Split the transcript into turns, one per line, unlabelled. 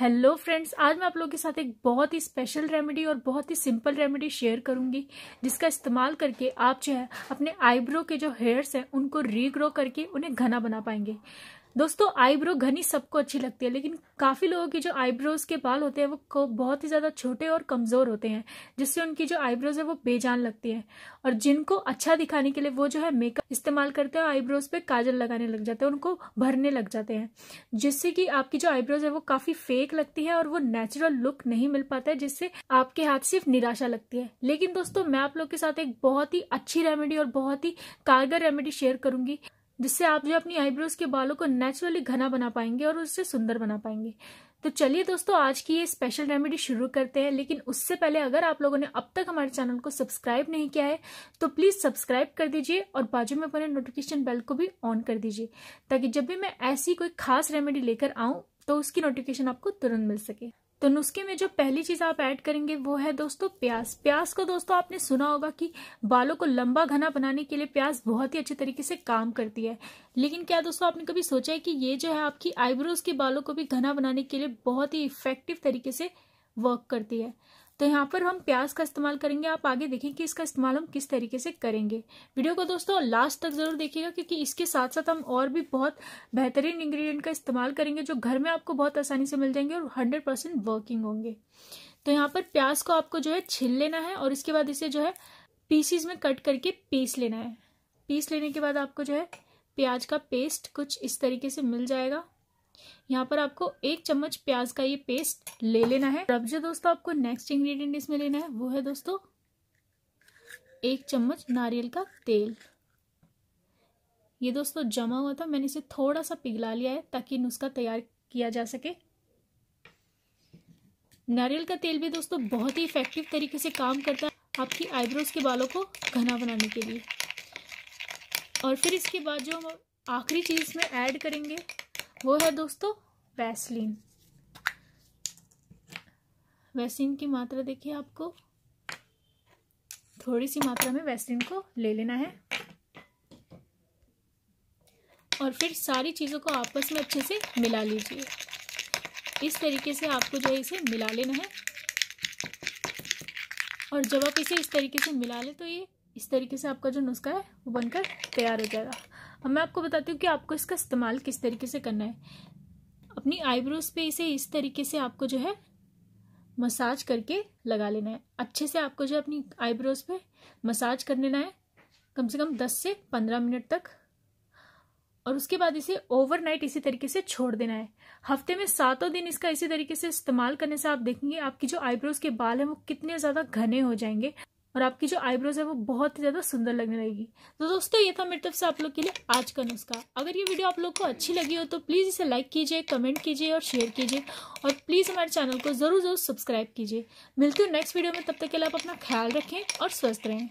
hello friends आज मैं आप लोगों के साथ एक बहुत ही स्पेशल रेमेडी और बहुत ही सिंपल रेमेडी शेयर करूंगी जिसका इस्तेमाल करके आप जो है अपने आईब्रो के जो हेयर्स हैं उनको रीग्रो करके उन्हें घना बना पाएंगे दोस्तों आईब्रो घनी सबको अच्छी लगती है लेकिन काफ़ी लोगों की जो आईब्रोज के बाल होते हैं वो बहुत ही ज़्यादा छोटे और कमज़ोर होते हैं जिससे उनकी जो आईब्रोज है वो बेजान लगती है और जिनको अच्छा दिखाने के लिए वो जो है मेकअप इस्तेमाल करते हैं आईब्रोज पे काजल लगाने लग जाते हैं उनको भरने लग जाते हैं जिससे कि आपकी जो आईब्रोज है वो काफ़ी फेक लगती है और वो नेचुरल लुक नहीं मिल पाता है जिससे आपके हाथ सिर्फ निराशा लगती है लेकिन दोस्तों मैं आप लोग के साथ एक बहुत ही अच्छी रेमेडी और बहुत ही कारगर रेमेडी शेयर करूंगी जिससे आप जो अपनी आईब्रोज के बालों को नेचुरली घना बना पाएंगे और उससे सुंदर बना पाएंगे तो चलिए दोस्तों आज की ये स्पेशल रेमेडी शुरू करते हैं लेकिन उससे पहले अगर आप लोगों ने अब तक हमारे चैनल को सब्सक्राइब नहीं किया है तो प्लीज़ सब्सक्राइब कर दीजिए और बाजू में बने नोटिफिकेशन बेल को भी ऑन कर दीजिए ताकि जब भी मैं ऐसी कोई खास रेमेडी लेकर आऊं तो उसकी नोटिफिकेशन आपको तुरंत मिल सके तो नुस्खे में जो पहली चीज आप ऐड करेंगे वो है दोस्तों प्याज प्याज को दोस्तों आपने सुना होगा कि बालों को लंबा घना बनाने के लिए प्याज बहुत ही अच्छे तरीके से काम करती है लेकिन क्या दोस्तों आपने कभी सोचा है कि ये जो है आपकी आईब्रोज के बालों को भी घना बनाने के लिए बहुत ही इफेक्टिव तरीके से वर्क करती है तो यहाँ पर हम प्याज का इस्तेमाल करेंगे आप आगे देखें कि इसका इस्तेमाल हम किस तरीके से करेंगे वीडियो को दोस्तों लास्ट तक ज़रूर देखिएगा क्योंकि इसके साथ साथ हम और भी बहुत बेहतरीन इंग्रेडिएंट का इस्तेमाल करेंगे जो घर में आपको बहुत आसानी से मिल जाएंगे और हंड्रेड परसेंट वर्किंग होंगे तो यहाँ पर प्याज को आपको जो है छिल लेना है और इसके बाद इसे जो है पीसीज में कट करके पीस लेना है पीस लेने के बाद आपको जो है प्याज का पेस्ट कुछ इस तरीके से मिल जाएगा यहाँ पर आपको एक चम्मच प्याज का ये पेस्ट ले लेना है अब जो दोस्तों आपको नेक्स्ट इंग्रेडिएंट इसमें लेना है वो है दोस्तों एक चम्मच नारियल का तेल ये दोस्तों जमा हुआ था मैंने इसे थोड़ा सा पिघला लिया है ताकि नुस्खा तैयार किया जा सके नारियल का तेल भी दोस्तों बहुत ही इफेक्टिव तरीके से काम करता है आपकी आईब्रोज के बालों को घना बनाने के लिए और फिर इसके बाद जो हम आखिरी चीज़ में ऐड करेंगे वो है दोस्तों वैसलिन वैसलीन की मात्रा देखिए आपको थोड़ी सी मात्रा में वैसलिन को ले लेना है और फिर सारी चीज़ों को आपस में अच्छे से मिला लीजिए इस तरीके से आपको जो है इसे मिला लेना है और जब आप इसे इस तरीके से मिला लें तो ये इस तरीके से आपका जो नुस्खा है वो बनकर तैयार हो जाएगा अब मैं आपको बताती हूँ कि आपको इसका इस्तेमाल किस तरीके से करना है अपनी आईब्रोज पे इसे इस तरीके से आपको जो है मसाज करके लगा लेना है अच्छे से आपको जो अपनी आईब्रोज पे मसाज कर लेना है कम से कम दस से पंद्रह मिनट तक और उसके बाद इसे ओवरनाइट इसी तरीके से छोड़ देना है हफ्ते में सातों दिन इसका इसी तरीके से इस्तेमाल करने से आप देखेंगे आपकी जो आईब्रोज के बाल हैं वो कितने ज़्यादा घने हो जाएंगे और आपकी जो आईब्रोज है वो बहुत ही ज़्यादा सुंदर लगने लगेगी तो दोस्तों ये था मेरी तरफ से आप लोग के लिए आज का नुस्खा अगर ये वीडियो आप लोग को अच्छी लगी हो तो प्लीज़ इसे लाइक कीजिए कमेंट कीजिए और शेयर कीजिए और प्लीज़ हमारे चैनल को ज़रूर ज़रूर सब्सक्राइब कीजिए मिलती हूँ नेक्स्ट वीडियो में तब तक के लिए आप अपना ख्याल रखें और स्वस्थ रहें